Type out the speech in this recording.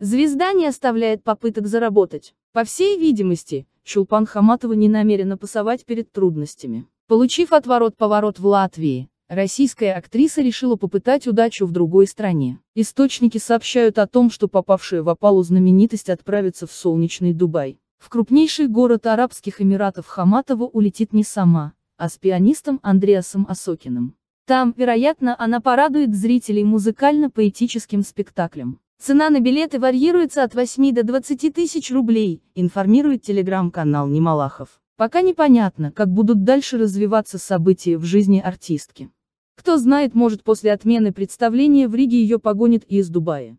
Звезда не оставляет попыток заработать. По всей видимости, Чулпан Хаматова не намерена пасовать перед трудностями. Получив отворот-поворот в Латвии, российская актриса решила попытать удачу в другой стране. Источники сообщают о том, что попавшая в опалу знаменитость отправится в солнечный Дубай. В крупнейший город Арабских Эмиратов Хаматова улетит не сама, а с пианистом Андреасом Осокиным. Там, вероятно, она порадует зрителей музыкально-поэтическим спектаклем. Цена на билеты варьируется от 8 до 20 тысяч рублей, информирует телеграм-канал Немалахов. Пока непонятно, как будут дальше развиваться события в жизни артистки. Кто знает, может после отмены представления в Риге ее погонит и из Дубая.